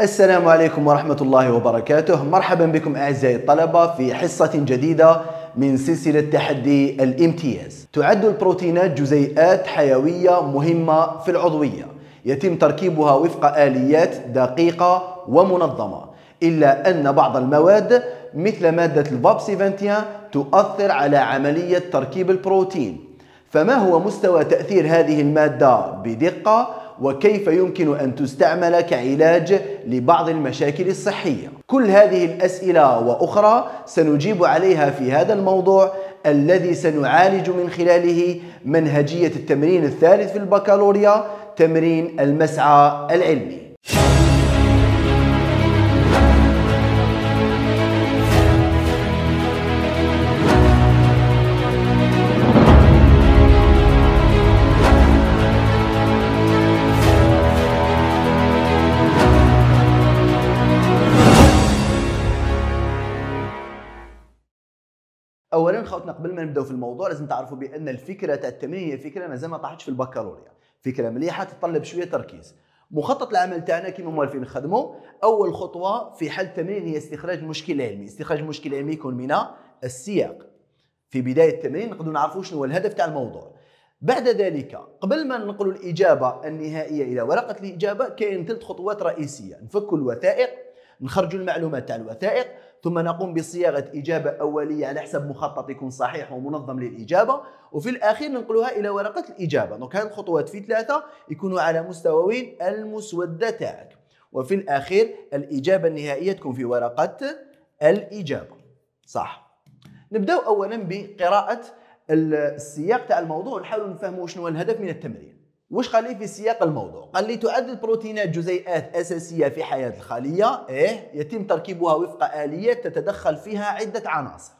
السلام عليكم ورحمة الله وبركاته مرحبا بكم أعزائي الطلبة في حصة جديدة من سلسلة تحدي الامتياز تعد البروتينات جزيئات حيوية مهمة في العضوية يتم تركيبها وفق آليات دقيقة ومنظمة إلا أن بعض المواد مثل مادة الفاب تؤثر على عملية تركيب البروتين فما هو مستوى تأثير هذه المادة بدقة وكيف يمكن أن تستعمل كعلاج لبعض المشاكل الصحية كل هذه الأسئلة وأخرى سنجيب عليها في هذا الموضوع الذي سنعالج من خلاله منهجية التمرين الثالث في البكالوريا تمرين المسعى العلمي اولا خاوتنا قبل ما نبداو في الموضوع لازم تعرفوا بان الفكره تاع التمرين هي فكره مازال ما طاحتش في البكالوريا فكره مليحه تتطلب شويه تركيز مخطط العمل تاعنا كيما موالفين نخدموا اول خطوه في حل التمرين هي استخراج مشكل علمي استخراج مشكل علمي يكون من السياق في بدايه التمرين نقدروا نعرفوا شنو هو الهدف تاع الموضوع بعد ذلك قبل ما ننقلوا الإجابة النهائية إلى ورقة الإجابة كاين ثلاث خطوات رئيسية نفكوا الوثائق نخرجوا المعلومات تاع الوثائق ثم نقوم بصياغه اجابه اوليه على حسب مخطط يكون صحيح ومنظم للاجابه وفي الاخير ننقلها الى ورقه الاجابه دونك هذه الخطوات في ثلاثه يكونوا على مستويين المسوده تاعك وفي الاخير الاجابه النهائيه تكون في ورقه الاجابه صح نبداو اولا بقراءه السياق تاع الموضوع ونحاول نفهموا شنو الهدف من التمرين واش قال لي في سياق الموضوع قال لي تعد البروتينات جزيئات أساسية في حياة الخلية إيه يتم تركيبها وفق آلية تتدخل فيها عدة عناصر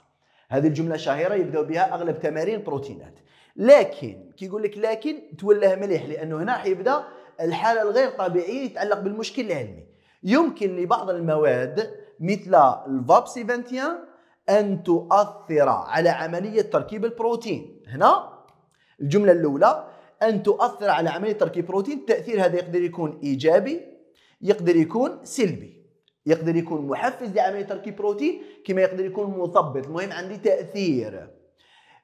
هذه الجملة الشهيرة يبدأ بها أغلب تمارين البروتينات لكن كي يقول لك لكن توله مليح لأنه هنا حيبدأ الحالة الغير طبيعية يتعلق بالمشكل العلمي يمكن لبعض المواد مثل الفابسي 21 أن تؤثر على عملية تركيب البروتين هنا الجملة الأولى أن تؤثر على عملية تركيب بروتين التأثير هذا يقدر يكون إيجابي يقدر يكون سلبي يقدر يكون محفز لعملية تركيب بروتين كما يقدر يكون مثبط المهم عندي تأثير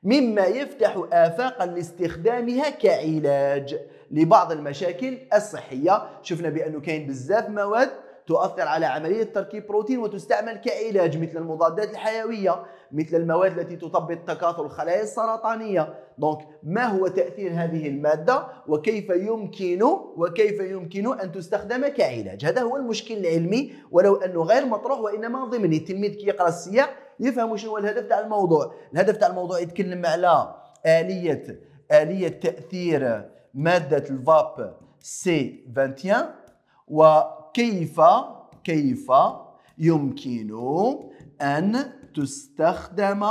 مما يفتح آفاقا لاستخدامها كعلاج لبعض المشاكل الصحية شفنا بأنه كاين بزاف مواد تؤثر على عملية تركيب بروتين وتستعمل كعلاج مثل المضادات الحيوية مثل المواد التي تثبط تكاثر الخلايا السرطانية دونك ما هو تأثير هذه المادة وكيف يمكن وكيف يمكن أن تستخدم كعلاج هذا هو المشكل العلمي ولو أنه غير مطروح وإنما ضمني التلميذ كي يقرأ السياق يفهم شنو هو الهدف تاع الموضوع الهدف تاع الموضوع يتكلم على آلية آلية تأثير مادة الفاب سي 21 و كيف كيف يمكن أن تستخدم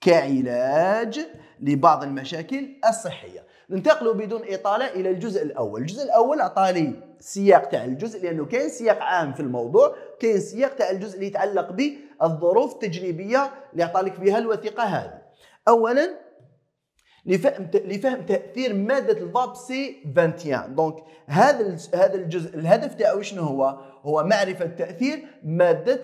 كعلاج لبعض المشاكل الصحية ننتقل بدون إطالة إلى الجزء الأول الجزء الأول أعطاني سياق تاع الجزء لأنه كاين سياق عام في الموضوع كان سياق تاع الجزء اللي يتعلق بالظروف التجريبية اللي أعطالك بها الوثيقة هذه أولا لفهم لفهم تاثير ماده سي 21 دونك هذا هذا الجزء الهدف تاعو شنو هو؟ هو معرفه تاثير ماده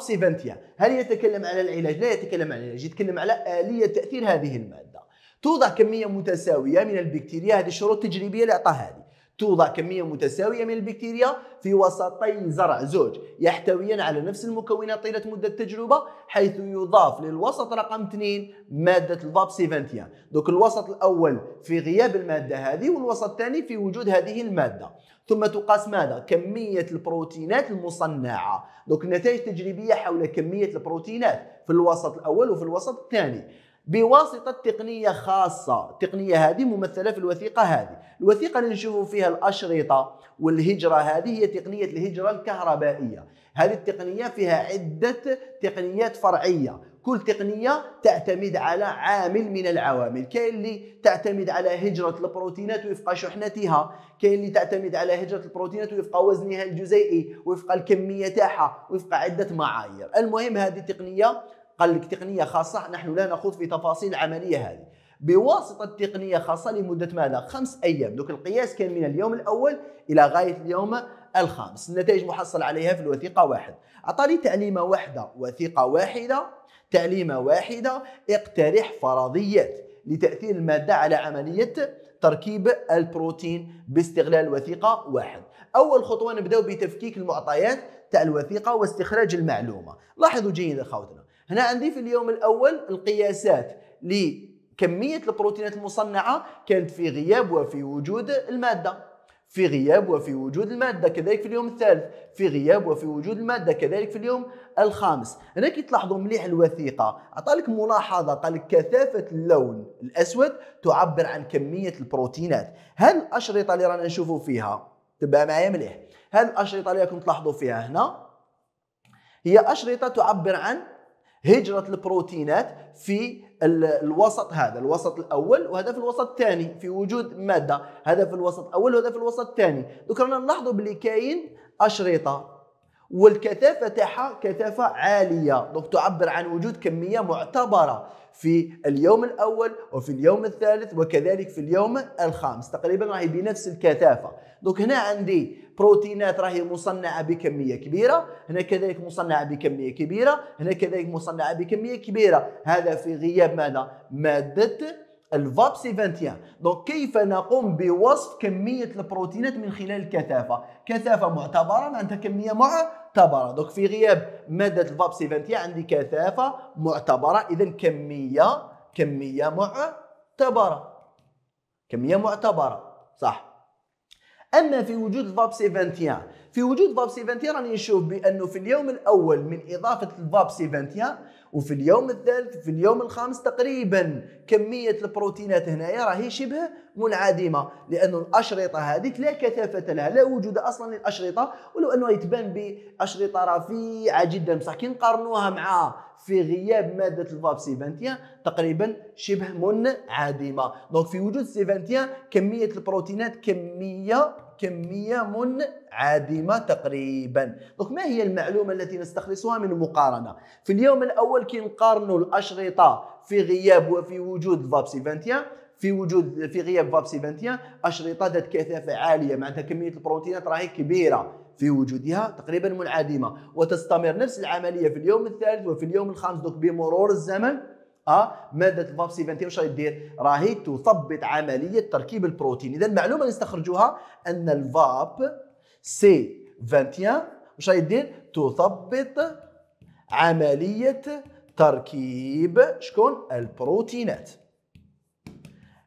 سي 21 هل يتكلم على العلاج؟ لا يتكلم عن العلاج يتكلم على اليه تاثير هذه الماده توضع كميه متساويه من البكتيريا هذه الشروط التجريبيه اللي اعطاها هذه توضع كمية متساوية من البكتيريا في وسطي زرع زوج يحتويان على نفس المكونات طيلة مدة التجربة حيث يضاف للوسط رقم 2 مادة سيفانتيان دوك الوسط الأول في غياب المادة هذه والوسط الثاني في وجود هذه المادة ثم تقاس ماذا؟ كمية البروتينات المصنعة دوك النتائج التجريبية حول كمية البروتينات في الوسط الأول وفي الوسط الثاني بواسطة تقنية خاصة التقنية هذه ممثلة في الوثيقة هذه الوثيقة اللي نشوفوا فيها الأشرطة والهجرة هذه هي تقنية الهجرة الكهربائية هذه التقنية فيها عدة تقنيات فرعية كل تقنية تعتمد على عامل من العوامل كاين اللي تعتمد على هجرة البروتينات وفق شحنتها كاين اللي تعتمد على هجرة البروتينات وفق وزنها الجزيئي وفق الكمية تاعها وفق عدة معايير المهم هذه التقنية قال لك تقنيه خاصه نحن لا نخوض في تفاصيل العمليه هذه بواسطه تقنيه خاصه لمده ماذا؟ خمس ايام، دوك القياس كان من اليوم الاول الى غايه اليوم الخامس، النتائج محصل عليها في الوثيقه واحد، اعطاني تعليمه واحده، وثيقه واحده، تعليمه واحده، اقترح فرضيات لتاثير الماده على عمليه تركيب البروتين باستغلال وثيقه واحد. اول خطوه نبداو بتفكيك المعطيات تاع الوثيقه واستخراج المعلومه، لاحظوا جيدا اخوتنا، هنا عندي في اليوم الأول القياسات لكمية البروتينات المصنعة كانت في غياب وفي وجود المادة في غياب وفي وجود المادة كذلك في اليوم الثالث في غياب وفي وجود المادة كذلك في اليوم الخامس هنا كي تلاحظوا مليح الوثيقة عطالك ملاحظة قالك كثافة اللون الأسود تعبر عن كمية البروتينات هل الأشرطة اللي رانا نشوفوا فيها تبع معايا مليح هل الأشرطة اللي راكم تلاحظوا فيها هنا هي أشرطة تعبر عن هجرة البروتينات في الوسط هذا الوسط الاول وهذا في الوسط الثاني في وجود ماده هذا في الوسط الاول وهذا في الوسط الثاني دوك نلاحظوا بلي كاين اشرطه والكثافه تاعها كثافه عاليه دونك تعبر عن وجود كميه معتبره في اليوم الاول وفي اليوم الثالث وكذلك في اليوم الخامس تقريبا راهي بنفس الكثافه دونك هنا عندي بروتينات راهي مصنعه بكميه كبيره هنا كذلك مصنعه بكميه كبيره هنا كذلك مصنعه بكميه كبيره هذا في غياب ماذا ماده الفابس 21 دونك كيف نقوم بوصف كميه البروتينات من خلال الكثافه كثافه معتبره معناتها كميه مع معتبره دونك في غياب ماده الفاب سيفنتيا عندي كثافه معتبره اذا كميه كميه معتبره كميه معتبره صح اما في وجود الفاب سيفنتيا في وجود فاب سيفنتيا راني نشوف بانه في اليوم الاول من اضافه الفاب سيفنتيا وفي اليوم الثالث في اليوم الخامس تقريبا كميه البروتينات هنايا راهي شبه منعدمه لأن الاشرطه هذيك لا كثافه لها لا وجود اصلا للاشرطه ولو انه يتبان باشرطه رفيعه جدا بصح كي نقارنوها مع في غياب ماده الفاب سيفانتيان تقريبا شبه منعدمه دونك في وجود سيفانتيان كميه البروتينات كميه كمية منعدمة تقريبا دوك ما هي المعلومة التي نستخلصها من المقارنة في اليوم الأول كي نقارنوا الأشرطة في غياب وفي وجود فابسي في وجود في غياب فابسي أشرطة ذات كثافة عالية معناتها كمية البروتينات راهي كبيرة في وجودها تقريبا منعدمة وتستمر نفس العملية في اليوم الثالث وفي اليوم الخامس دوك بمرور الزمن اه ماده سي 20 واش راهي دير راهي تثبط عمليه تركيب البروتين اذا المعلومه اللي نستخرجوها ان الفاب سي 21 واش راهي دير تثبط عمليه تركيب شكون البروتينات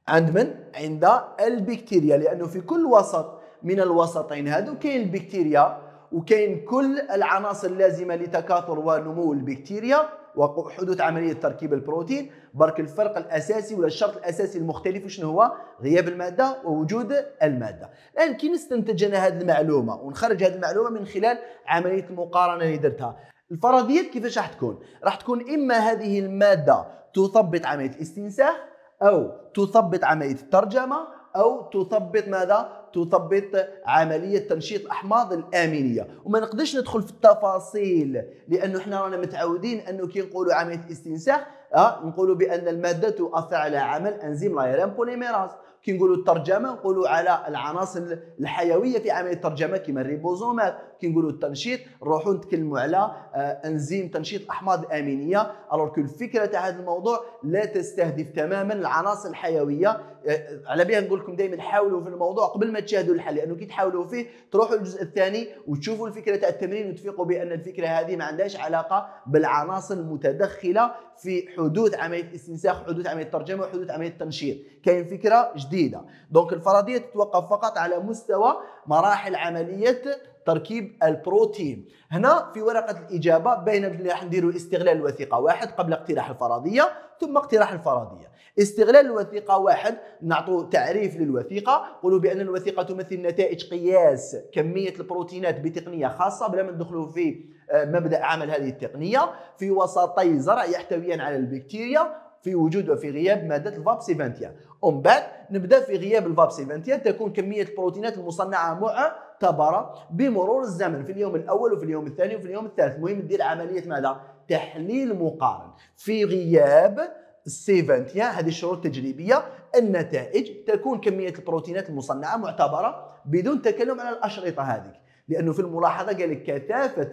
عند من عند البكتيريا لانه في كل وسط من الوسطين هذو كاين البكتيريا وكاين كل العناصر اللازمه لتكاثر ونمو البكتيريا وحدوث عمليه تركيب البروتين برك الفرق الاساسي ولا الشرط الاساسي المختلف شنو هو غياب الماده ووجود الماده الان كي نستنتج انا هذه المعلومه ونخرج هذه المعلومه من خلال عمليه المقارنه اللي درتها الفرضيات كيفاش راح تكون راح تكون اما هذه الماده تثبط عمليه الاستنساخ او تثبط عمليه الترجمه أو تثبط ماذا؟ تثبط عملية تنشيط أحماض الآمينية وما نقدرش ندخل في التفاصيل لأنه احنا رانا متعودين أنه كي نقولوا عملية استنساخ أه؟ نقولوا بأن المادة تؤثر على عمل أنزيم لايرين بوليميراز كي نقولوا الترجمه نقولوا على العناصر الحيويه في عمليه الترجمه كما الريبوزومات كي نقولوا التنشيط نروحوا نتكلموا على آه، انزيم تنشيط احماض الامينيه الوغ كو الفكره تاع هذا الموضوع لا تستهدف تماما العناصر الحيويه آه، على بها نقول لكم دائما حاولوا في الموضوع قبل ما تشاهدوا الحل لانه كي تحاولوا فيه تروحوا للجزء الثاني وتشوفوا الفكره تاع التمرين وتفيقوا بان الفكره هذه ما عندهاش علاقه بالعناصر المتدخله في حدوث عمليه استنساخ حدوث عمليه الترجمه وحدوث عمليه التنشيط كاين فكره جديده جديده دونك الفرضيه تتوقف فقط على مستوى مراحل عمليه تركيب البروتين هنا في ورقه الاجابه بين اللي راح نديروا استغلال الوثيقه واحد قبل اقتراح الفرضيه ثم اقتراح الفرضيه استغلال الوثيقه واحد نعطوا تعريف للوثيقه قولوا بان الوثيقه تمثل نتائج قياس كميه البروتينات بتقنيه خاصه بلا ما ندخلوا في آه، مبدا عمل هذه التقنيه في وسطي زرع يحتويان على البكتيريا في وجود وفي غياب ماده الفابسيفانتيا ومن بعد نبدا في غياب الفاب سيفنتيان تكون كميه البروتينات المصنعه معتبره بمرور الزمن في اليوم الاول وفي اليوم الثاني وفي اليوم الثالث المهم دير عمليه ماذا تحليل مقارن في غياب السيفنتيا هذه الشروط التجريبيه النتائج تكون كميه البروتينات المصنعه معتبره بدون تكلم على الاشرطه هذه لانه في الملاحظه قال لك كثافه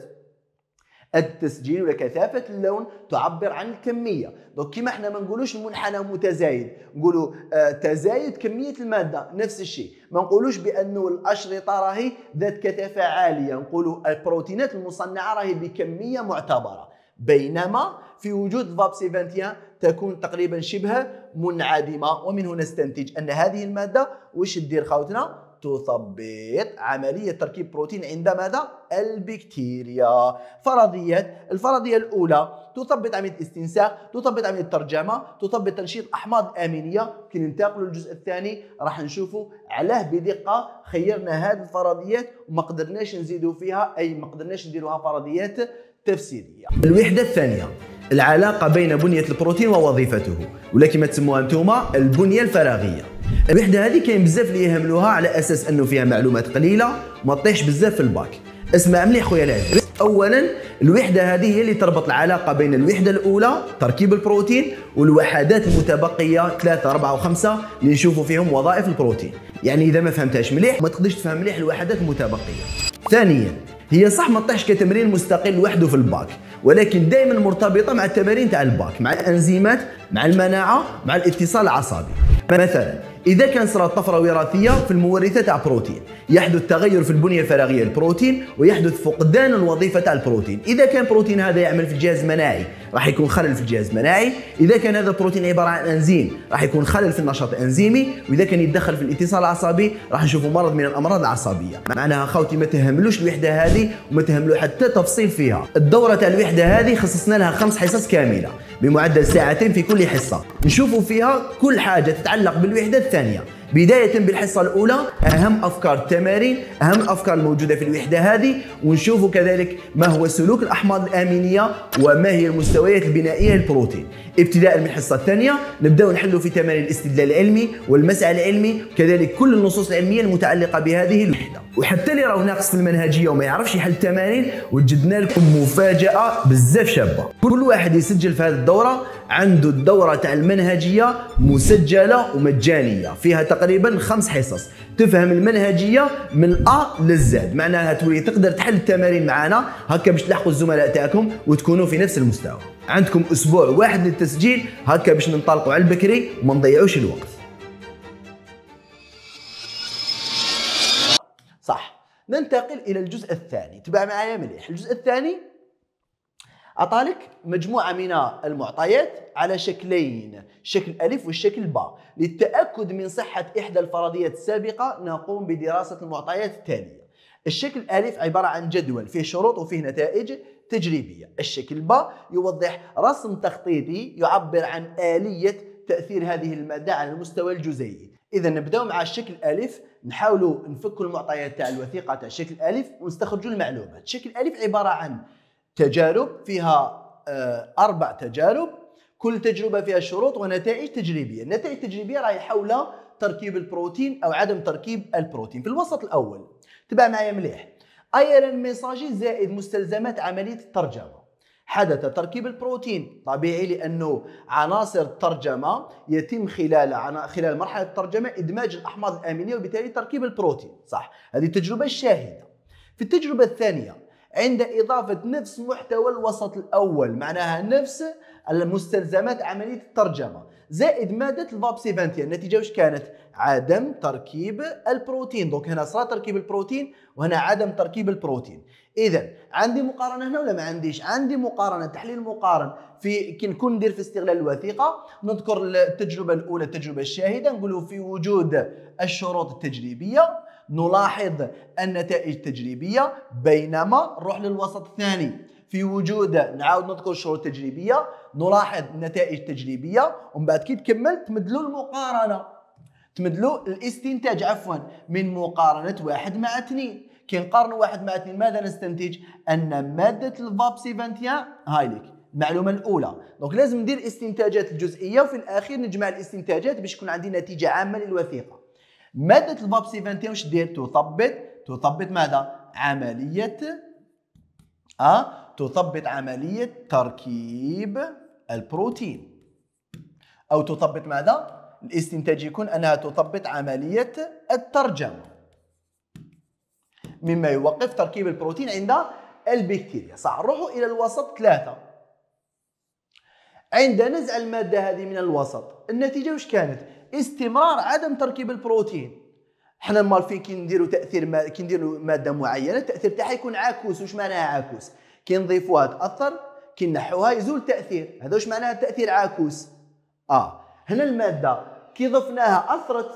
التسجيل وكثافة اللون تعبر عن الكمية دونك كيما احنا ما نقولوش المنحنى متزايد نقولوا آه، تزايد كمية المادة نفس الشيء ما نقولوش بأنه الأشرطة راهي ذات كثافة عالية نقولوا البروتينات المصنعة راهي بكمية معتبرة بينما في وجود فاب 21 تكون تقريبا شبه منعدمة ومن هنا نستنتج أن هذه المادة وش تدير خاوتنا تثبط عملية تركيب بروتين عند ماذا؟ البكتيريا فرضية الفرضية الأولى تثبط عملية استنساخ تثبط عملية ترجمة تثبط تنشيط أحماض أمينية كي ننتقل للجزء الثاني راح نشوفوا علاه بدقة خيرنا هذه الفرضيات وما قدرناش نزيدوا فيها أي ما قدرناش نديروها فرضيات تفسيرية الوحدة الثانية العلاقة بين بنية البروتين ووظيفته ولكن ما تسموها انتوما البنية الفراغية الوحده هذه كاين بزاف اللي يهملوها على اساس انه فيها معلومات قليله ما تطيحش بزاف في الباك اسمع مليح خويا العزيز اولا الوحده هذه هي اللي تربط العلاقه بين الوحده الاولى تركيب البروتين والوحدات المتبقيه 3 4 و5 اللي نشوفوا فيهم وظائف البروتين يعني اذا ما فهمتهاش مليح ما تقدرش تفهم مليح الوحدات المتبقيه ثانيا هي صح ما تطيحش كتمرين مستقل وحده في الباك ولكن دائما مرتبطه مع التمارين تاع الباك مع الانزيمات مع المناعه مع الاتصال العصبي مثلا اذا كان صارت طفره وراثيه في المورثه تاع بروتين يحدث تغير في البنيه الفراغيه البروتين ويحدث فقدان الوظيفه تاع البروتين اذا كان بروتين هذا يعمل في الجهاز المناعي راح يكون خلل في الجهاز المناعي اذا كان هذا البروتين عباره عن انزيم راح يكون خلل في النشاط الانزيمي واذا كان يتدخل في الاتصال العصبي راح نشوفوا مرض من الامراض العصبيه معناها خوتي ما تهملوش الوحده هذه وما تهملوا حتى تفصيل فيها الدوره تاع الوحده هذه خصصنا لها خمس حصص كامله بمعدل ساعتين في كل حصه نشوفوا فيها كل حاجه تتعلق بالوحده やつやね بداية بالحصة الأولى أهم أفكار التمارين أهم الأفكار الموجودة في الوحدة هذه ونشوف كذلك ما هو سلوك الأحماض الأمينية وما هي المستويات البنائية للبروتين ابتداء من الحصة الثانية نبدأ نحل في تمارين الاستدلال العلمي والمسعى العلمي كذلك كل النصوص العلمية المتعلقة بهذه الوحدة وحتى اللي راه ناقص في المنهجية وما يعرفش يحل التمارين وجدنا لكم مفاجأة بزاف شابة كل واحد يسجل في هذه الدورة عنده الدورة تاع المنهجية مسجلة ومجانية فيها تقريبا خمس حصص تفهم المنهجيه من الأ للزاد معناها تولي تقدر تحل التمارين معنا هكا باش تلحقوا الزملاء تاعكم وتكونوا في نفس المستوى عندكم اسبوع واحد للتسجيل هكا باش ننطلقوا على البكري وما نضيعوش الوقت صح ننتقل الى الجزء الثاني تبع معايا مليح الجزء الثاني عطالك مجموعة من المعطيات على شكلين شكل ألف والشكل باء للتأكد من صحة إحدى الفرضيات السابقة نقوم بدراسة المعطيات التالية الشكل ألف عبارة عن جدول فيه شروط وفيه نتائج تجريبية الشكل باء يوضح رسم تخطيطي يعبر عن آلية تأثير هذه المادة على المستوى الجزيئي إذا نبداو مع الشكل ألف نحاول نفك المعطيات تاع الوثيقة تاع شكل ألف ونستخرج المعلومات شكل ألف عبارة عن تجارب فيها آه، اربع تجارب كل تجربه فيها شروط ونتائج تجريبيه النتائج التجريبيه راهي حول تركيب البروتين او عدم تركيب البروتين في الوسط الاول تبع معايا مليح ايرن ميساجي زائد مستلزمات عمليه الترجمه حدث تركيب البروتين طبيعي لانه عناصر الترجمه يتم خلال خلال مرحله الترجمه ادماج الاحماض الامينيه وبالتالي تركيب البروتين صح هذه التجربه الشاهده في التجربه الثانيه عند إضافة نفس محتوى الوسط الأول معناها نفس المستلزمات عملية الترجمة زائد مادة الفاب سيفانتيا النتيجة وش كانت؟ عدم تركيب البروتين دونك هنا صار تركيب البروتين وهنا عدم تركيب البروتين إذا عندي مقارنة هنا ولا ما عنديش؟ عندي مقارنة تحليل مقارن في كي نكون ندير في استغلال الوثيقة نذكر التجربة الأولى التجربة الشاهدة نقولوا في وجود الشروط التجريبية نلاحظ النتائج التجريبية بينما نروح للوسط الثاني في وجود نعاود نذكر الشروط التجريبية نلاحظ النتائج التجريبية ومن بعد كي تكمل تمدلو المقارنة تمدلو الاستنتاج عفوا من مقارنة واحد مع اثنين كي نقارنوا واحد مع اثنين ماذا نستنتج؟ أن مادة الفابسي 21 هايليك المعلومة الأولى دونك لازم ندير استنتاجات الجزئية وفي الأخير نجمع الاستنتاجات باش يكون عندي نتيجة عامة للوثيقة ماده الباب 21 واش دير تثبط تثبط ماذا عمليه أه؟ تثبط عمليه تركيب البروتين او تثبط ماذا الاستنتاج يكون انها تثبط عمليه الترجمه مما يوقف تركيب البروتين عند البكتيريا صح نروحوا الى الوسط ثلاثة عند نزع المادة هذه من الوسط النتيجة واش كانت استمرار عدم تركيب البروتين حنا المالفين كي نديرو تاثير ما كي نديرو ماده معينه التاثير تاعها يكون عاكوس واش معناها عاكوس كي نضيفوها تاثر كي نحوها يزول التاثير هذا واش معناها تاثير عاكوس اه هنا الماده كي ضفناها اثرت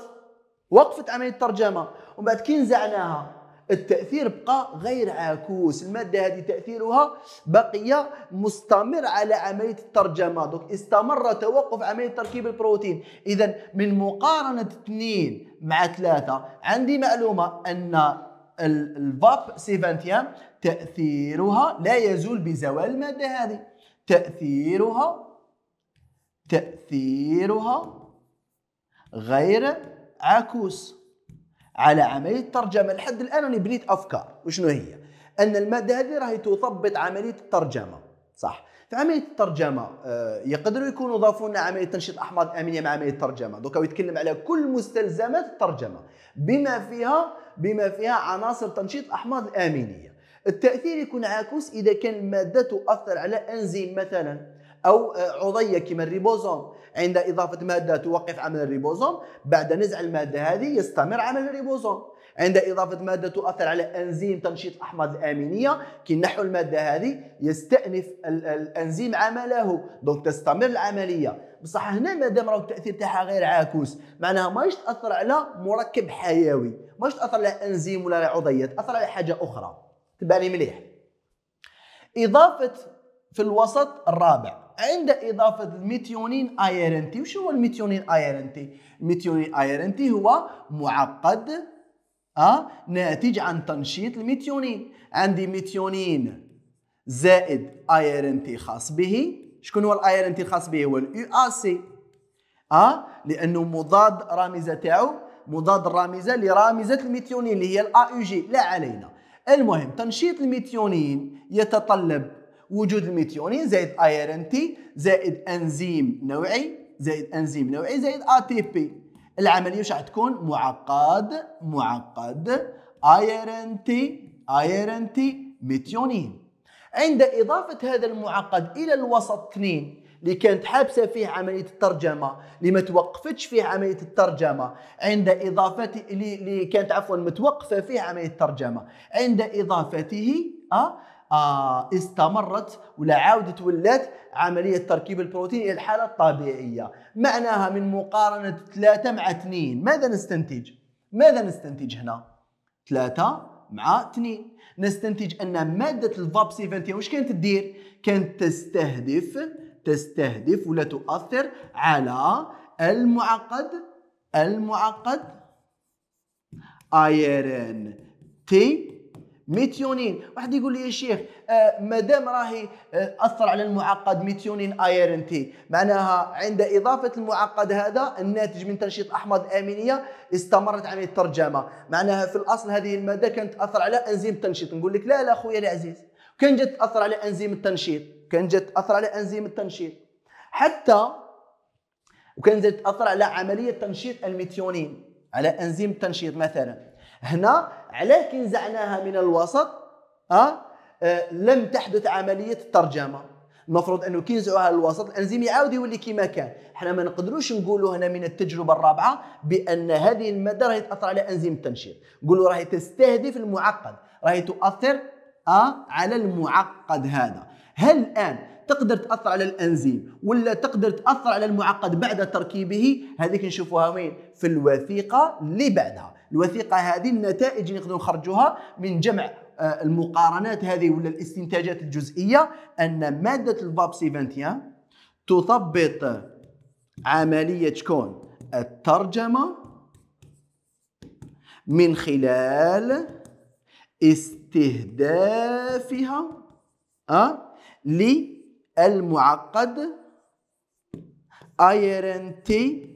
وقفت عمليه الترجمه ومن بعد كي نزعناها التاثير بقى غير عاكوس الماده هذه تاثيرها بقي مستمر على عمليه الترجمه دوك استمر توقف عمليه تركيب البروتين اذا من مقارنه اثنين مع ثلاثه عندي معلومه ان الفاب سيفانتيام تاثيرها لا يزول بزوال الماده هذه تاثيرها تاثيرها غير عاكوس على عمليه الترجمة لحد الان انا بنيت افكار وشنو هي ان الماده هذه راهي تثبط عمليه الترجمه صح في عمليه الترجمه آه، يقدروا يكونوا ضافوا لنا عمليه تنشيط احماض امينيه مع عمليه الترجمه دوكا يتكلم على كل مستلزمات الترجمه بما فيها بما فيها عناصر تنشيط الاحماض الامينيه التاثير يكون عاكس اذا كان الماده تؤثر على انزيم مثلا او آه، عضيه كما الريبوزوم عند اضافه ماده توقف عمل الريبوزوم بعد نزع الماده هذه يستمر عمل الريبوزوم عند اضافه ماده تؤثر على انزيم تنشيط احماض الامينيه كي نحو الماده هذه يستانف الانزيم عمله دونك تستمر العمليه بصح هنا مادام راه التاثير تاعها غير عاكوس معناها ماش تاثر على مركب حيوي ماش تاثر على انزيم ولا على عضيه تاثر على حاجه اخرى تبعني مليح اضافه في الوسط الرابع عند اضافه الميثيونين ايرنتي وش هو الميثيونين ايرنتي الميثيونين ايرنتي هو معقد أه؟ ناتج عن تنشيط الميثيونين عندي ميثيونين زائد ايرنتي خاص به شكون هو الايرنتي الخاص به هو اليو ا سي أه؟ لانه مضاد رامزه تاعو مضاد الرامزه لرامزه الميثيونين اللي هي الا جي لا علينا المهم تنشيط الميثيونين يتطلب وجود الميثيونين زائد اي ار ان تي زائد انزيم نوعي زائد انزيم نوعي زائد ا تي بي العمليه واش تكون معقد معقد اي ار ان تي اي ار ان تي ميثيونين عند اضافه هذا المعقد الى الوسط 2 اللي كانت حابسه فيه عمليه الترجمه اللي ما توقفتش فيه عمليه الترجمه عند اضافته اللي كانت عفوا متوقفه فيه عمليه الترجمه عند اضافته أه آه استمرت ولا عاودت ولات عملية تركيب البروتين إلى الحالة الطبيعية معناها من مقارنة ثلاثة مع اثنين ماذا نستنتج؟ ماذا نستنتج هنا؟ ثلاثة مع اثنين نستنتج أن مادة الفابسيفانتين وش كانت تدير؟ كانت تستهدف تستهدف ولا تؤثر على المعقد المعقد ايرن تي ميثيونين واحد يقول لي يا شيخ آه مادام راهي آه اثر على المعقد ميثيونين ان تي معناها عند اضافه المعقد هذا الناتج من تنشيط احماض امينيه استمرت عمليه الترجمه معناها في الاصل هذه الماده كانت تاثر على انزيم التنشيط نقول لك لا لا خويا العزيز كان جات تاثر على انزيم التنشيط كان جات تاثر على انزيم التنشيط حتى وكان جات تاثر على عمليه تنشيط الميثيونين على انزيم التنشيط مثلا هنا علاه كي نزعناها من الوسط أه؟ أه لم تحدث عمليه الترجمه المفروض انه كي نزعوها للوسط الانزيم يعاود يولي كيما كان حنا ما نقدروش نقولوا هنا من التجربه الرابعه بان هذه الماده راهي تاثر على انزيم التنشيط نقولوا راهي تستهدف المعقد راهي تؤثر أه؟ على المعقد هذا هل الان تقدر تاثر على الانزيم ولا تقدر تاثر على المعقد بعد تركيبه هذيك نشوفوها وين في الوثيقه اللي بعدها الوثيقه هذه النتائج اللي نقدروا نخرجوها من جمع آه، المقارنات هذه ولا الاستنتاجات الجزئيه ان ماده الباب 21 تثبط عمليه شكون الترجمه من خلال استهدافها أه؟ للمعقد ايرنتي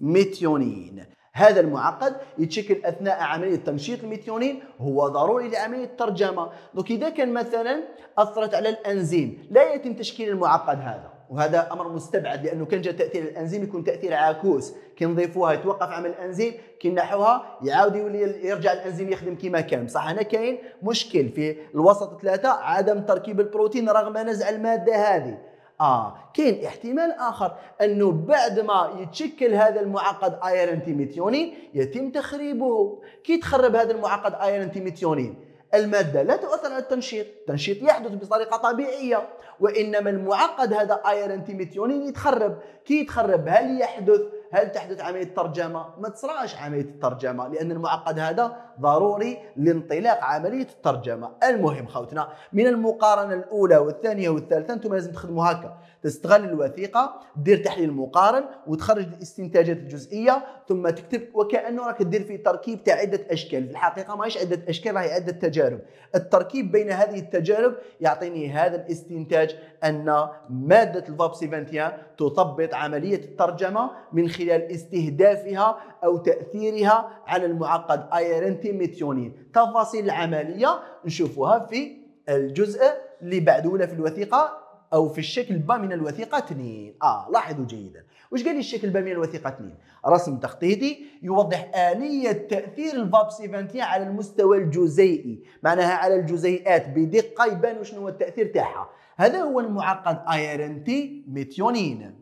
ميتيونين هذا المعقد يتشكل اثناء عمليه تنشيط الميثيونين هو ضروري لعمليه الترجمه دونك اذا كان مثلا اثرت على الانزيم لا يتم تشكيل المعقد هذا وهذا امر مستبعد لانه كان جا تاثير الانزيم يكون تاثير عاكوس كي نضيفوها يتوقف عمل الانزيم كي نحوها يعاود يولي يرجع الانزيم يخدم كما كان بصح هنا كاين مشكل في الوسط ثلاثه عدم تركيب البروتين رغم نزع الماده هذه اه كاين احتمال اخر انه بعد ما يتشكل هذا المعقد ايرن تيميثيونين يتم تخريبه كي تخرب هذا المعقد ايرن تيميثيونين المادة لا تؤثر على التنشيط التنشيط يحدث بطريقة طبيعية وإنما المعقد هذا ايرن تيميثيونين يتخرب كي يتخرب هل يحدث هل تحدث عملية ترجمة؟ ما تصراش عملية الترجمة لأن المعقد هذا ضروري لانطلاق عملية الترجمة المهم خوتنا من المقارنة الأولى والثانية والثالثة أنتم لازم تخدموا هكا تستغل الوثيقة دير تحليل مقارن وتخرج الاستنتاجات الجزئية ثم تكتب وكأنه راك دير في تركيب تاع عدة أشكال في الحقيقة ماهيش عدة أشكال راهي عدة تجارب التركيب بين هذه التجارب يعطيني هذا الاستنتاج أن مادة الفابسيفانتيان تطبط عملية الترجمة من خلال استهدافها أو تأثيرها على المعقد ايرنتيميتيونين تفاصيل العملية نشوفوها في الجزء اللي بعد ولا في الوثيقة أو في الشكل با من الوثيقة 2 آه لاحظوا جيدا واش قال لي الشكل با من الوثيقة 2 رسم تخطيطي يوضح آلية تأثير الفاب سيفانتي على المستوى الجزيئي معناها على الجزيئات بدقة يبان شنو هو التأثير تاعها هذا هو المعقد ايرنتي ميتيونين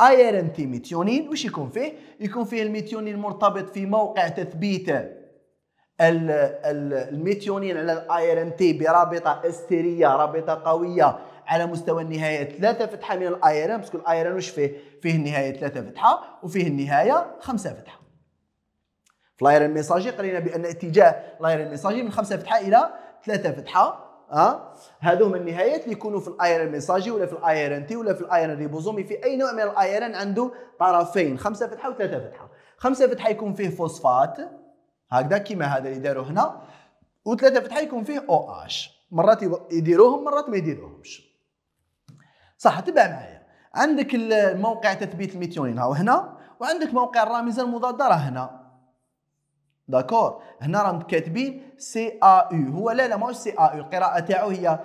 ايرن تي ميثيونين وش يكون فيه؟ يكون فيه الميثيونين مرتبط في موقع تثبيت الميثيونين على الايرن تي برابطه استيريه رابطه قويه على مستوى النهايه ثلاثه فتحه من الايرن باسكو الايرن وش فيه؟ فيه النهايه ثلاثه فتحه وفيه النهايه خمسه فتحه. في الايرن ميساجي قرينا بان اتجاه الايرن ميساجي من خمسه فتحه الى ثلاثه فتحه ها هادو من النهايات اللي يكونوا في ان ميساجي ولا في ار ان تي ولا في ان ريبوزومي في اي نوع من ار ان عنده طرفين خمسه فتحه وثلاثه فتحه خمسه فتحه يكون فيه فوسفات هكذا كيما هذا اللي داروا هنا وثلاثه فتحه يكون فيه او اش مرات يديروهم مرات ما يديروهمش صح تبع معايا عندك الموقع تثبيت الميثيونين ها هنا وعندك موقع الرامزه المضاده راه هنا داكور هنا راهم كاتبين سي ا يو هو لا لا ماهوش سي ا يو القراءه تاعو هي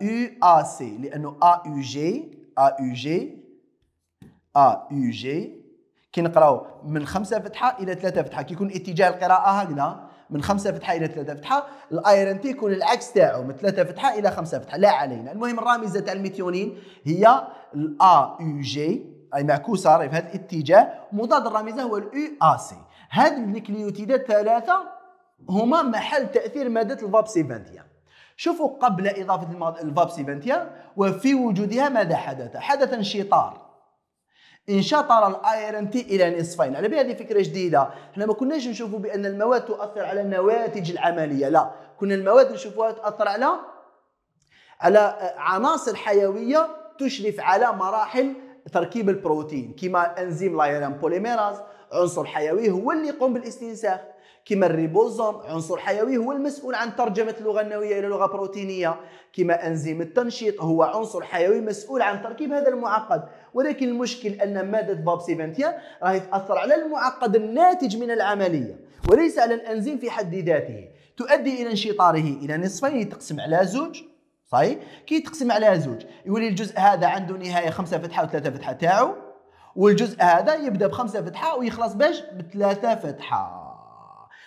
يو ا سي لانه ا يو جي ا يو جي ا يو جي كي نقراو من خمسه فتحه الى ثلاثه فتحه كيكون اتجاه القراءه هكذا من خمسه فتحه الى ثلاثه فتحه الايرن تي يكون العكس تاعو من ثلاثه فتحه الى خمسه فتحه لا علينا المهم الرامزه تاع الميثيونين هي الا يو جي اي معكوسه راهي في هذا الاتجاه مضاد الرامزه هو الاي ا سي هاد النكليوتيدات ثلاثه هما محل تاثير ماده الفابسيفانتيا شوفوا قبل اضافه سيفانتيا وفي وجودها ماذا حدث حدث انشطار انشطر الايرن تي الى نصفين على بالي هذه فكره جديده احنا ما كناش نشوفوا بان المواد تؤثر على نواتج العمليه لا كنا المواد نشوفوها تؤثر على على عناصر حيويه تشرف على مراحل تركيب البروتين كما انزيم لايرين بوليميراز عنصر حيوي هو اللي يقوم بالاستنساخ كما الريبوزوم عنصر حيوي هو المسؤول عن ترجمة اللغة النووية إلى لغة بروتينية كما أنزيم التنشيط هو عنصر حيوي مسؤول عن تركيب هذا المعقد ولكن المشكل أن مادة فاب 70 راهي تأثر على المعقد الناتج من العملية وليس على الأنزيم في حد ذاته تؤدي إلى انشطاره إلى نصفين تقسم على زوج صحيح كي تقسم عليها زوج يولي الجزء هذا عنده نهايه خمسه فتحه وثلاثه فتحه تاعو والجزء هذا يبدا بخمسه فتحه ويخلص باش بثلاثه فتحه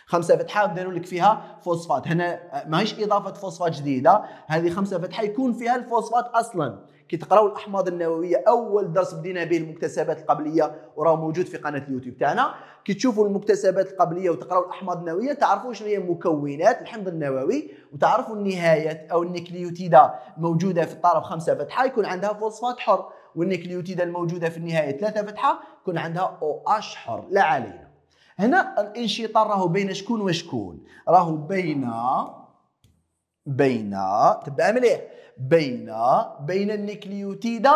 خمسه فتحه داروا لك فيها فوسفات هنا ماهيش اضافه فوسفات جديده هذه خمسه فتحه يكون فيها الفوسفات اصلا كي تقراو الاحماض النوويه اول درس بدينا به المكتسبات القبليه وراه موجود في قناه اليوتيوب تاعنا كي تشوفوا المكتسبات القبليه وتقراو الاحماض النوويه تعرفوا شنو هي مكونات الحمض النووي وتعرفوا النهايات او النكليوتيدا الموجوده في الطرف خمسه فتحه يكون عندها فوسفات حر والنكليوتيدا الموجوده في النهايه ثلاثه فتحه يكون عندها او OH اش حر لا علينا هنا الانشطار راهو بين شكون وشكون راهو بين بين تبقى مليح إيه؟ بين بين النيكليوتيدا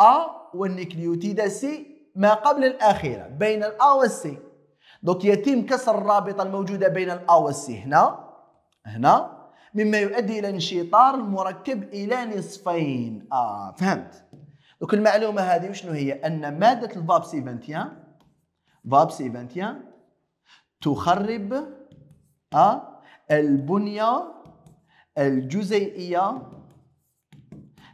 ا والنيكليوتيدا سي ما قبل الاخيره بين الا والسي دوك يتم كسر الرابطه الموجوده بين الا والسي هنا هنا مما يؤدي الى انشطار المركب الى نصفين اه فهمت دوك المعلومه هذه شنو هي ان ماده الفاب سيفنتيان فاب سيفنتيان تخرب آه البنيه الجزيئية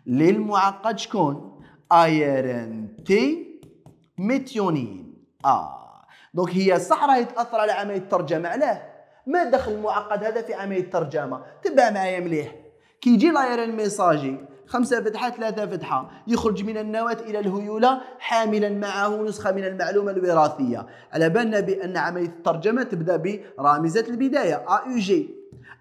للمعقد شكون؟ ايرن تي متيونين اه دونك هي صح راهي تاثر على عمليه الترجمه علاه ما دخل المعقد هذا في عمليه الترجمه تبع معايا مليح كي يجي الايرن ميساجي خمسة فتحة ثلاثة فتحة يخرج من النواة إلى الهيولة حاملا معه نسخة من المعلومة الوراثية على بالنا بأن عملية الترجمة تبدأ برامزة البداية أ جي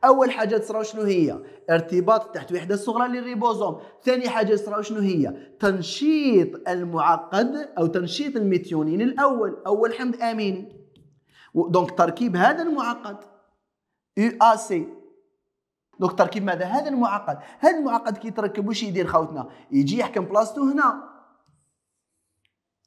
اول حاجه تصرا شنو هي ارتباط تحت وحده صغرى للريبوزوم ثاني حاجه تصرا شنو هي تنشيط المعقد او تنشيط الميثيونين الاول اول حمض اميني دونك تركيب هذا المعقد يو ا سي دونك تركيب ماذا هذا المعقد هذا المعقد كي تركب واش يدير خاوتنا يجي يحكم بلاصتو هنا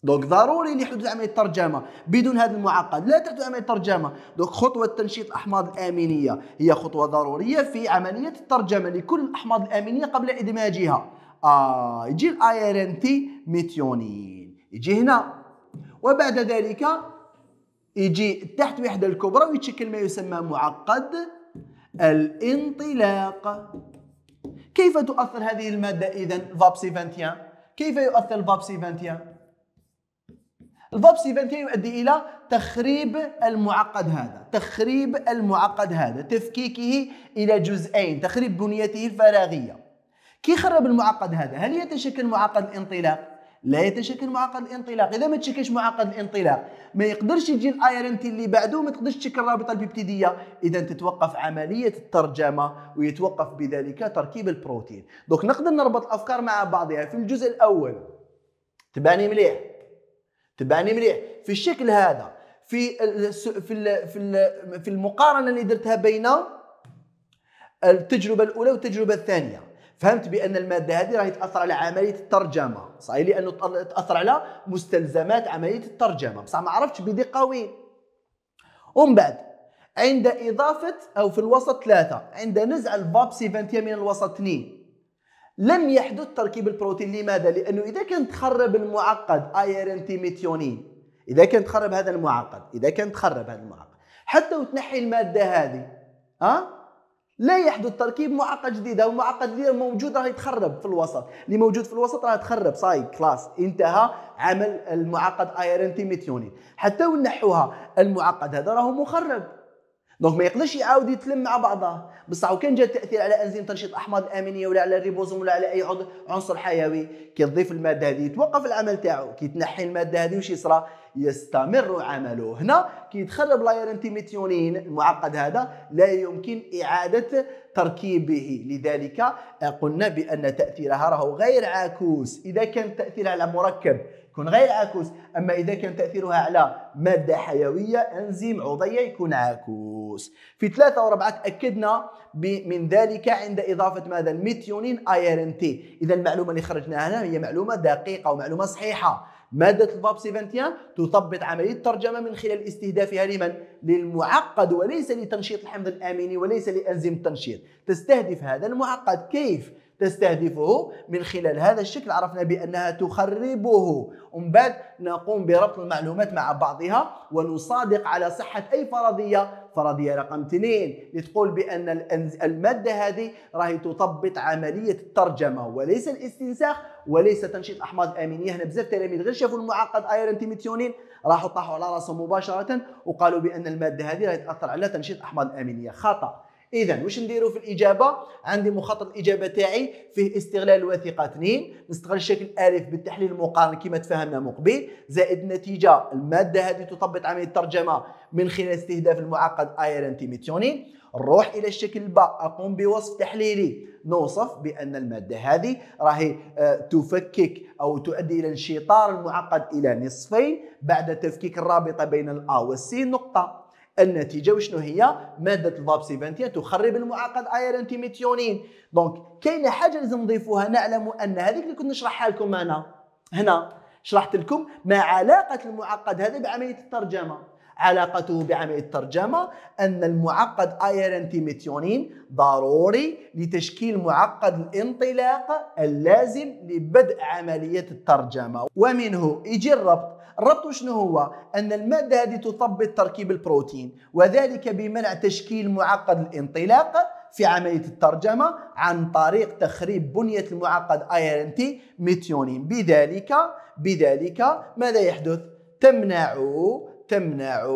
دونك ضروري اللي يحدث عمليه ترجمه بدون هذا المعقد لا تحدث عمليه ترجمه دونك خطوه تنشيط الاحماض الامينيه هي خطوه ضروريه في عمليه الترجمه لكل الاحماض الامينيه قبل ادماجها آه يجي الاي ار ان تي ميثيونين يجي هنا وبعد ذلك يجي تحت وحده الكبرى ويتشكل ما يسمى معقد الانطلاق كيف تؤثر هذه الماده اذا فابسي 21 كيف يؤثر الفابسي 21 الفابس ايفنتين يؤدي الى تخريب المعقد هذا تخريب المعقد هذا تفكيكه الى جزئين تخريب بنيته الفراغيه كي خرب المعقد هذا هل يتشكل معقد الانطلاق لا يتشكل معقد الانطلاق اذا ما تشكلش معقد الانطلاق ما يقدرش يجي الايرنتي اللي بعده ما تقدرش تشكل الرابطه البيبتيديه اذا تتوقف عمليه الترجمه ويتوقف بذلك تركيب البروتين دونك نقدر نربط الافكار مع بعضها في الجزء الاول تباني مليح تبعني مليح في الشكل هذا في في في, في المقارنه اللي درتها بين التجربه الاولى والتجربه الثانيه فهمت بان الماده هذه راهي تاثر على عمليه الترجمه صحيح لانه تاثر على مستلزمات عمليه الترجمه بصح ما عرفتش بدقه وين ومن بعد عند اضافه او في الوسط ثلاثه عند نزع الباب سيفانتيا من الوسط اثنين لم يحدث تركيب البروتين لماذا؟ لأنه إذا كان تخرب المعقد ايرين آه تيميثيونين إذا كان تخرب هذا المعقد إذا كان تخرب هذا المعقد حتى وتنحي المادة هذه أه؟ لا يحدث تركيب معقد جديد هذا المعقد اللي موجود راه يتخرب في الوسط اللي موجود في الوسط راه تخرب صاي كلاس انتهى عمل المعقد ايرين آه تيميثيونين حتى ونحوها المعقد هذا راهو مخرب دونك ما يقدرش يعاود يتلم مع بعضها بصح وكان جا التاثير على انزيم تنشيط احماض الامينيه ولا على الريبوزوم ولا على اي عضو عنصر حيوي كي تضيف الماده هذه يتوقف العمل تاعو كي تنحي الماده هذه وش يصرى يستمر عمله هنا كي يتخرب لايرنتيميثيونين المعقد هذا لا يمكن اعاده تركيبه لذلك قلنا بان تاثيرها راهو غير عاكوس اذا كان تاثيرها على مركب يكون غير عكوس أما إذا كان تأثيرها على مادة حيوية أنزيم عضية يكون عكوس في ثلاثة وربعة تأكدنا من ذلك عند إضافة ماذا الميثيونين ان تي إذا المعلومة اللي خرجناها هنا هي معلومة دقيقة ومعلومة صحيحة مادة الفاب 71 تثبط عملية الترجمة من خلال استهدافها لمن؟ للمعقد وليس لتنشيط الحمض الأميني وليس لأنزيم التنشيط تستهدف هذا المعقد كيف؟ تستهدفه من خلال هذا الشكل عرفنا بأنها تخربه ومن بعد نقوم بربط المعلومات مع بعضها ونصادق على صحة أي فرضية فرضية رقم اثنين تقول بأن المادة هذه راهي تطبط عملية الترجمة وليس الاستنساخ وليس تنشيط أحماض أمينية هنا بزاف تلاميذ غير شافوا المعقد ايرون تيميثيونين راحوا طاحوا على راسهم مباشرة وقالوا بأن المادة هذه راهي تأثر على تنشيط أحماض أمينية خطأ اذا واش نديرو في الاجابه عندي مخطط الاجابه تاعي فيه استغلال الوثيقه 2 نستغل الشكل الالف بالتحليل المقارن كما تفهمنا من قبل زائد نتيجه الماده هذه تطبق عمليه الترجمه من خلال استهداف المعقد ايرن تيميتيونين نروح الى الشكل با اقوم بوصف تحليلي نوصف بان الماده هذه راهي آه، تفكك او تؤدي الى انشطار المعقد الى نصفين بعد تفكيك الرابطه بين الا والسي نقطه النتيجه وشنو هي ماده الفابسيفانتين تخرب المعقد ايرون ميتيونين دونك كاينه حاجه لازم نضيفوها نعلم ان هذيك اللي كنت نشرحها لكم انا هنا شرحت لكم ما علاقه المعقد هذا بعمليه الترجمه علاقته بعملية الترجمة أن المعقد ايرن ميتيونين ضروري لتشكيل معقد الانطلاق اللازم لبدء عملية الترجمة ومنه يجي الربط الربط شنو هو ان الماده هذه تثبط تركيب البروتين وذلك بمنع تشكيل معقد الانطلاق في عملية الترجمة عن طريق تخريب بنية المعقد اي ان تي ميثيونين بذلك بذلك ماذا يحدث؟ تمنع تمنع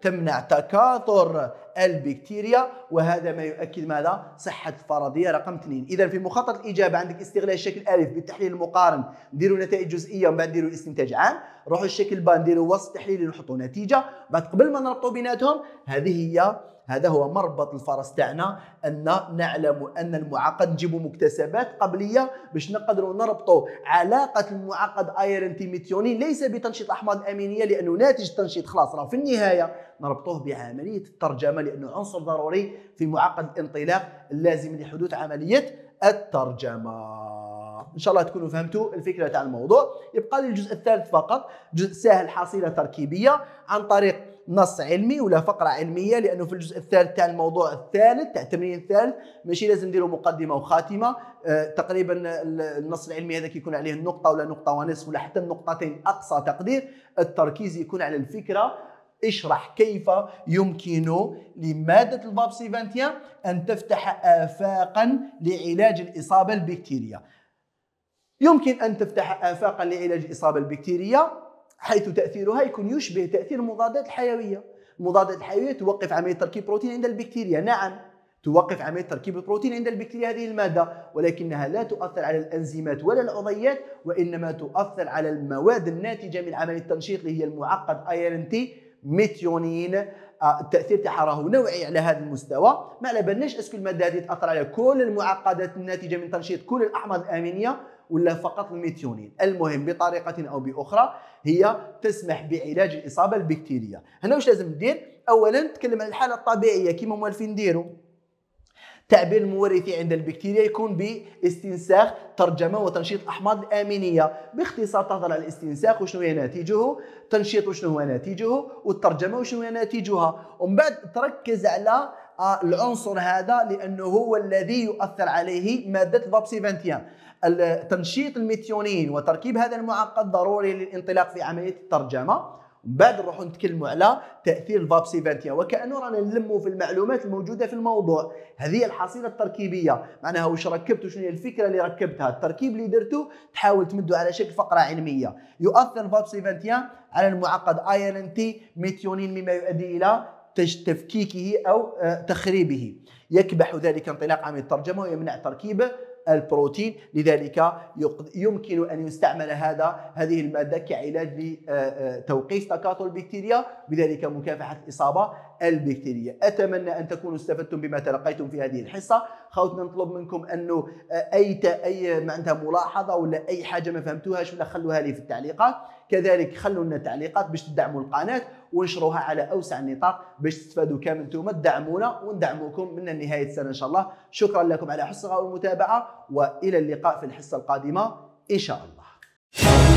تمنع تكاثر البكتيريا وهذا ما يؤكد ماذا صحه الفرضيه رقم اثنين اذا في مخطط الاجابه عندك استغلال الشكل الف بالتحليل المقارن نديروا نتائج جزئيه ومن بعد نديروا استنتاج عام نروحوا الشكل با نديروا وسط تحليلي نحطوا نتيجه بعد قبل ما نربطوا بيناتهم هذه هي هذا هو مربط الفرس تاعنا ان نعلم ان المعقد نجيبوا مكتسبات قبليه باش نقدروا نربطوا علاقه المعقد ايرن تيميتيونين ليس بتنشيط احماض الامينيه لانه ناتج التنشيط خلاص راه في النهايه نربطوه بعمليه الترجمه لانه عنصر ضروري في معقد الانطلاق اللازم لحدوث عملية الترجمة ان شاء الله تكونوا فهمتوا الفكره تاع الموضوع يبقى لي الجزء الثالث فقط جزء سهل حصيله تركيبيه عن طريق نص علمي ولا فقره علميه لانه في الجزء الثالث تاع الموضوع الثالث تاع التمرين الثالث ماشي لازم نديروا مقدمه وخاتمه آه تقريبا النص العلمي هذا يكون عليه النقطه ولا نقطه ونصف ولا حتى النقطتين اقصى تقدير التركيز يكون على الفكره اشرح كيف يمكن لمادة الباب سيفانتيا أن تفتح آفاقا لعلاج الإصابة البكتيرية يمكن أن تفتح آفاقا لعلاج الإصابة البكتيرية حيث تأثيرها يكون يشبه تأثير المضادات الحيوية المضادات الحيوية توقف عملية تركيب بروتين عند البكتيريا نعم توقف عملية تركيب البروتين عند البكتيريا هذه المادة ولكنها لا تؤثر على الأنزيمات ولا العضيات وإنما تؤثر على المواد الناتجة من عملية التنشيط اللي هي المعقد تي ميثيونين التاثير آه، تاعها راهو نوعي على هذا المستوى ما على بالناش اسكو الماده هذه تاثر على كل المعقدات الناتجه من تنشيط كل الاحماض الامينيه ولا فقط الميثيونين المهم بطريقه او باخرى هي تسمح بعلاج الاصابه البكتيريه هنا واش لازم ندير اولا نتكلم على الحاله الطبيعيه كيما موالفين نديروا التعبير المورثي عند البكتيريا يكون باستنساخ ترجمه وتنشيط الاحماض الامينيه باختصار تهضر على الاستنساخ وشنو هي نتيجه التنشيط وشنو هو نتيجه والترجمه وشنو هي نتيجها ومن بعد تركز على آه، العنصر هذا لانه هو الذي يؤثر عليه ماده الفابسيفانتيان تنشيط الميثيونين وتركيب هذا المعقد ضروري للانطلاق في عمليه الترجمه ومن بعد نروحوا نتكلموا على تاثير الفابسي 21 وكانه رانا نلموا في المعلومات الموجوده في الموضوع هذه هي الحصيله التركيبيه معناها واش ركبت وشنو هي الفكره اللي ركبتها التركيب اللي درته تحاول تمده على شكل فقره علميه يؤثر فابسي 21 على المعقد اي ان تي ميثيونين مما يؤدي الى تفكيكه او آه، تخريبه يكبح ذلك انطلاقا من الترجمه ويمنع تركيبه البروتين لذلك يمكن أن يستعمل هذا هذه المادة كعلاج لتوقيف آه، آه، تكاثر البكتيريا بذلك مكافحة الإصابة البكتيرية أتمنى أن تكونوا استفدتم بما تلقيتم في هذه الحصة خوتنا نطلب منكم أنه أي أي معناتها ملاحظة ولا أي حاجة ما فهمتوهاش ولا خلوها لي في التعليقات كذلك خلوا لنا تعليقات باش تدعموا القناة ونشروها على اوسع النطاق باش تستفادوا كامل نتوما تدعمونا وندعموكم من نهايه السنه ان شاء الله شكرا لكم على حسن المتابعه والى اللقاء في الحصه القادمه ان شاء الله